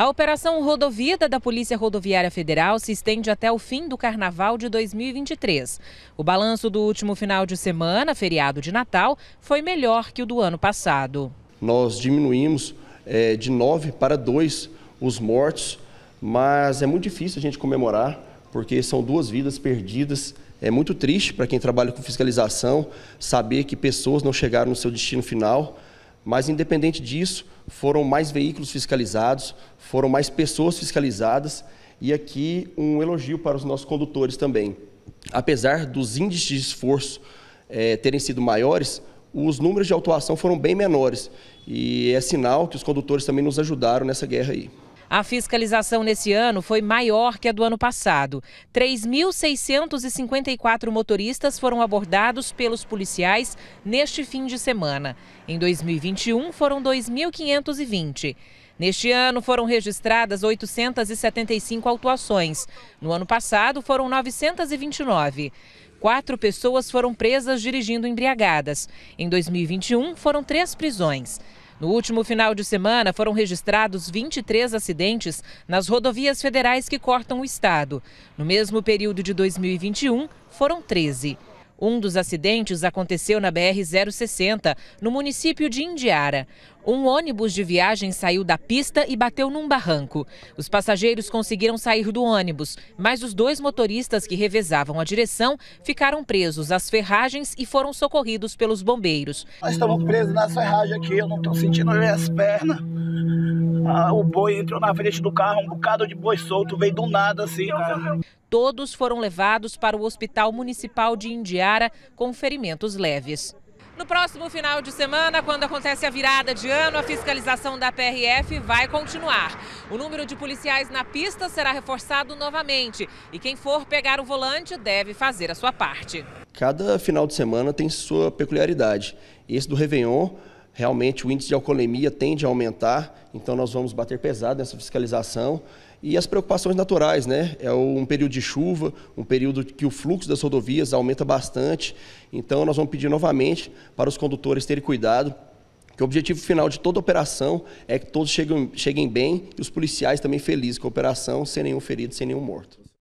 A operação Rodovida da Polícia Rodoviária Federal se estende até o fim do carnaval de 2023. O balanço do último final de semana, feriado de Natal, foi melhor que o do ano passado. Nós diminuímos é, de nove para dois os mortos, mas é muito difícil a gente comemorar, porque são duas vidas perdidas é muito triste para quem trabalha com fiscalização saber que pessoas não chegaram no seu destino final. Mas, independente disso, foram mais veículos fiscalizados, foram mais pessoas fiscalizadas, e aqui um elogio para os nossos condutores também. Apesar dos índices de esforço é, terem sido maiores, os números de autuação foram bem menores. E é sinal que os condutores também nos ajudaram nessa guerra aí. A fiscalização nesse ano foi maior que a do ano passado. 3.654 motoristas foram abordados pelos policiais neste fim de semana. Em 2021, foram 2.520. Neste ano foram registradas 875 autuações. No ano passado foram 929. Quatro pessoas foram presas dirigindo embriagadas. Em 2021 foram três prisões. No último final de semana, foram registrados 23 acidentes nas rodovias federais que cortam o estado. No mesmo período de 2021, foram 13. Um dos acidentes aconteceu na BR-060, no município de Indiara. Um ônibus de viagem saiu da pista e bateu num barranco. Os passageiros conseguiram sair do ônibus, mas os dois motoristas que revezavam a direção ficaram presos às ferragens e foram socorridos pelos bombeiros. Nós estamos presos nas ferragens aqui, eu não estou sentindo as pernas. Ah, o boi entrou na frente do carro, um bocado de boi solto, veio do nada assim, cara. Todos foram levados para o Hospital Municipal de Indiara com ferimentos leves. No próximo final de semana, quando acontece a virada de ano, a fiscalização da PRF vai continuar. O número de policiais na pista será reforçado novamente e quem for pegar o volante deve fazer a sua parte. Cada final de semana tem sua peculiaridade. Esse do Réveillon realmente o índice de alcoolemia tende a aumentar, então nós vamos bater pesado nessa fiscalização. E as preocupações naturais, né? É um período de chuva, um período que o fluxo das rodovias aumenta bastante. Então nós vamos pedir novamente para os condutores terem cuidado, que o objetivo final de toda operação é que todos cheguem, cheguem bem e os policiais também felizes com a operação, sem nenhum ferido, sem nenhum morto.